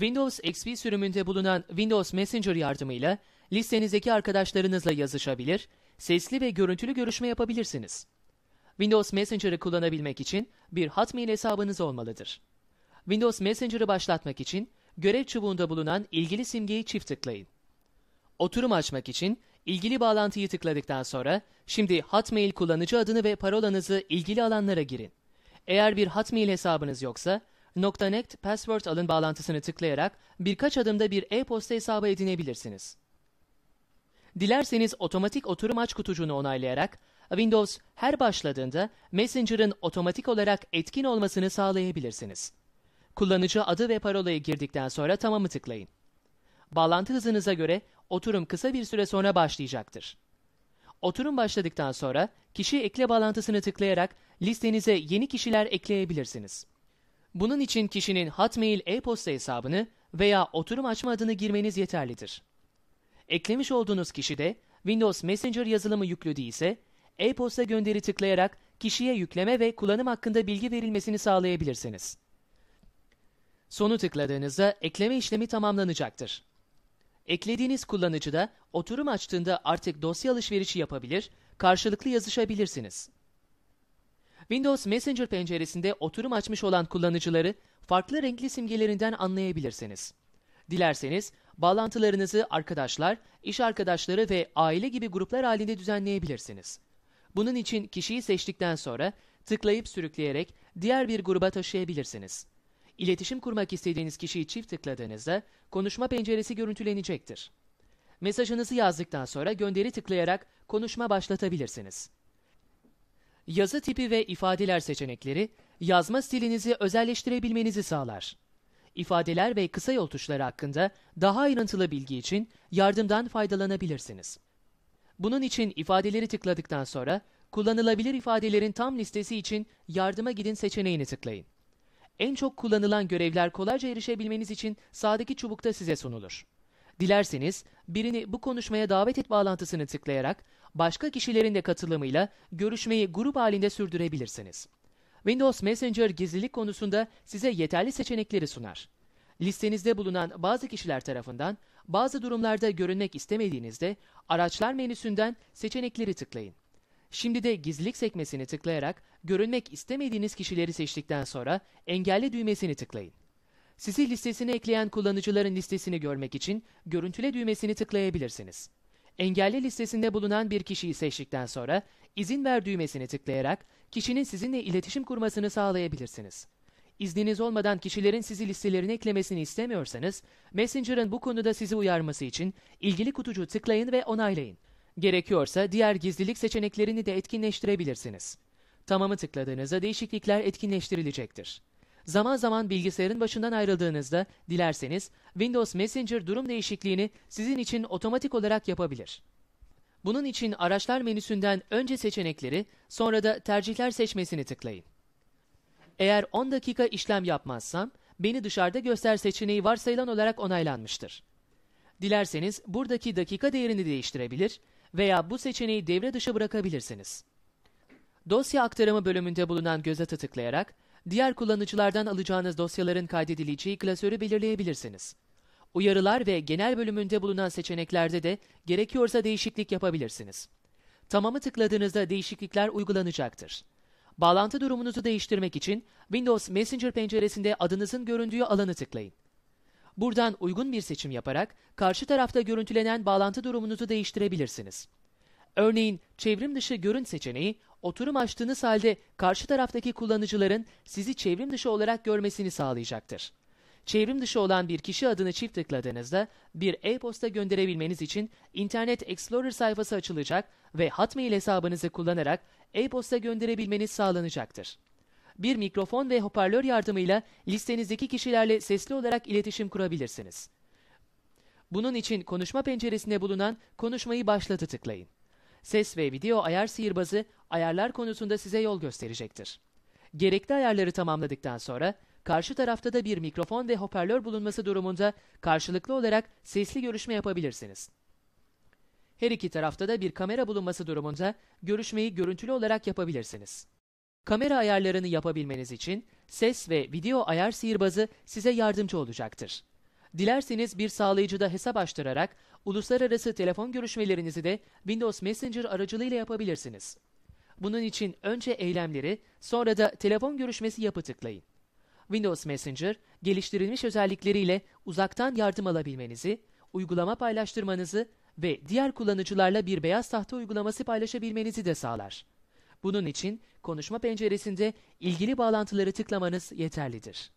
Windows XP sürümünde bulunan Windows Messenger yardımıyla listenizdeki arkadaşlarınızla yazışabilir, sesli ve görüntülü görüşme yapabilirsiniz. Windows Messenger'ı kullanabilmek için bir Hotmail hesabınız olmalıdır. Windows Messenger'ı başlatmak için görev çubuğunda bulunan ilgili simgeyi çift tıklayın. Oturum açmak için ilgili bağlantıyı tıkladıktan sonra şimdi Hotmail kullanıcı adını ve parolanızı ilgili alanlara girin. Eğer bir Hotmail hesabınız yoksa NoktaNet password alın bağlantısını tıklayarak birkaç adımda bir e-posta hesabı edinebilirsiniz. Dilerseniz otomatik oturum aç kutucuğunu onaylayarak Windows her başladığında Messenger'ın otomatik olarak etkin olmasını sağlayabilirsiniz. Kullanıcı adı ve parolayı girdikten sonra tamamı tıklayın. Bağlantı hızınıza göre oturum kısa bir süre sonra başlayacaktır. Oturum başladıktan sonra kişi ekle bağlantısını tıklayarak listenize yeni kişiler ekleyebilirsiniz. Bunun için kişinin Hotmail e-posta hesabını veya oturum açma adını girmeniz yeterlidir. Eklemiş olduğunuz kişi de Windows Messenger yazılımı yüklü değilse e-posta gönderi tıklayarak kişiye yükleme ve kullanım hakkında bilgi verilmesini sağlayabilirsiniz. Sonu tıkladığınızda ekleme işlemi tamamlanacaktır. Eklediğiniz kullanıcı da oturum açtığında artık dosya alışverişi yapabilir, karşılıklı yazışabilirsiniz. Windows Messenger penceresinde oturum açmış olan kullanıcıları farklı renkli simgelerinden anlayabilirsiniz. Dilerseniz bağlantılarınızı arkadaşlar, iş arkadaşları ve aile gibi gruplar halinde düzenleyebilirsiniz. Bunun için kişiyi seçtikten sonra tıklayıp sürükleyerek diğer bir gruba taşıyabilirsiniz. İletişim kurmak istediğiniz kişiyi çift tıkladığınızda konuşma penceresi görüntülenecektir. Mesajınızı yazdıktan sonra gönderi tıklayarak konuşma başlatabilirsiniz. Yazı tipi ve ifadeler seçenekleri yazma stilinizi özelleştirebilmenizi sağlar. İfadeler ve kısa yol tuşları hakkında daha ayrıntılı bilgi için yardımdan faydalanabilirsiniz. Bunun için ifadeleri tıkladıktan sonra kullanılabilir ifadelerin tam listesi için yardıma gidin seçeneğini tıklayın. En çok kullanılan görevler kolayca erişebilmeniz için sağdaki çubukta size sunulur. Dilerseniz birini bu konuşmaya davet et bağlantısını tıklayarak başka kişilerin de katılımıyla görüşmeyi grup halinde sürdürebilirsiniz. Windows Messenger gizlilik konusunda size yeterli seçenekleri sunar. Listenizde bulunan bazı kişiler tarafından bazı durumlarda görünmek istemediğinizde araçlar menüsünden seçenekleri tıklayın. Şimdi de gizlilik sekmesini tıklayarak görünmek istemediğiniz kişileri seçtikten sonra engelle düğmesini tıklayın. Sizi listesine ekleyen kullanıcıların listesini görmek için görüntüle düğmesini tıklayabilirsiniz. Engelli listesinde bulunan bir kişiyi seçtikten sonra izin ver düğmesini tıklayarak kişinin sizinle iletişim kurmasını sağlayabilirsiniz. İzniniz olmadan kişilerin sizi listelerine eklemesini istemiyorsanız, Messenger'ın bu konuda sizi uyarması için ilgili kutucu tıklayın ve onaylayın. Gerekiyorsa diğer gizlilik seçeneklerini de etkinleştirebilirsiniz. Tamamı tıkladığınızda değişiklikler etkinleştirilecektir. Zaman zaman bilgisayarın başından ayrıldığınızda dilerseniz Windows Messenger durum değişikliğini sizin için otomatik olarak yapabilir. Bunun için araçlar menüsünden önce seçenekleri sonra da tercihler seçmesini tıklayın. Eğer 10 dakika işlem yapmazsam beni dışarıda göster seçeneği varsayılan olarak onaylanmıştır. Dilerseniz buradaki dakika değerini değiştirebilir veya bu seçeneği devre dışı bırakabilirsiniz. Dosya aktarımı bölümünde bulunan göze tıklayarak diğer kullanıcılardan alacağınız dosyaların kaydedileceği klasörü belirleyebilirsiniz. Uyarılar ve genel bölümünde bulunan seçeneklerde de gerekiyorsa değişiklik yapabilirsiniz. Tamamı tıkladığınızda değişiklikler uygulanacaktır. Bağlantı durumunuzu değiştirmek için Windows Messenger penceresinde adınızın göründüğü alanı tıklayın. Buradan uygun bir seçim yaparak karşı tarafta görüntülenen bağlantı durumunuzu değiştirebilirsiniz. Örneğin çevrim dışı görün seçeneği oturum açtığınız halde karşı taraftaki kullanıcıların sizi çevrim dışı olarak görmesini sağlayacaktır. Çevrim dışı olan bir kişi adını çift tıkladığınızda bir e-posta gönderebilmeniz için Internet Explorer sayfası açılacak ve Hotmail hesabınızı kullanarak e-posta gönderebilmeniz sağlanacaktır. Bir mikrofon ve hoparlör yardımıyla listenizdeki kişilerle sesli olarak iletişim kurabilirsiniz. Bunun için konuşma penceresinde bulunan konuşmayı başlatı tıklayın. Ses ve video ayar sihirbazı ayarlar konusunda size yol gösterecektir. Gerekli ayarları tamamladıktan sonra karşı tarafta da bir mikrofon ve hoparlör bulunması durumunda karşılıklı olarak sesli görüşme yapabilirsiniz. Her iki tarafta da bir kamera bulunması durumunda görüşmeyi görüntülü olarak yapabilirsiniz. Kamera ayarlarını yapabilmeniz için ses ve video ayar sihirbazı size yardımcı olacaktır. Dilerseniz bir sağlayıcıda hesap açtırarak uluslararası telefon görüşmelerinizi de Windows Messenger aracılığıyla yapabilirsiniz. Bunun için önce eylemleri, sonra da telefon görüşmesi yapı tıklayın. Windows Messenger, geliştirilmiş özellikleriyle uzaktan yardım alabilmenizi, uygulama paylaştırmanızı ve diğer kullanıcılarla bir beyaz tahta uygulaması paylaşabilmenizi de sağlar. Bunun için konuşma penceresinde ilgili bağlantıları tıklamanız yeterlidir.